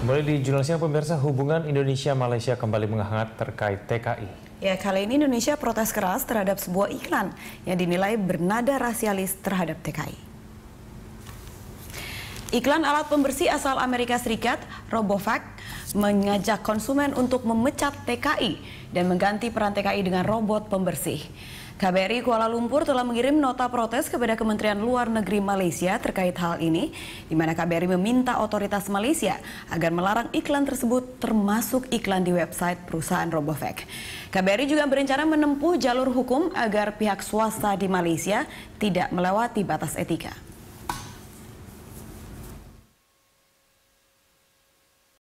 Kembali di Jurnal Siang Pemirsa, hubungan Indonesia-Malaysia kembali menghangat terkait TKI. Ya, kali ini Indonesia protes keras terhadap sebuah iklan yang dinilai bernada rasialis terhadap TKI. Iklan alat pembersih asal Amerika Serikat, Robovac, mengajak konsumen untuk memecat TKI dan mengganti peran TKI dengan robot pembersih. KBRI Kuala Lumpur telah mengirim nota protes kepada Kementerian Luar Negeri Malaysia terkait hal ini, di mana KBRI meminta otoritas Malaysia agar melarang iklan tersebut termasuk iklan di website perusahaan Robovac. KBRI juga berencana menempuh jalur hukum agar pihak swasta di Malaysia tidak melewati batas etika.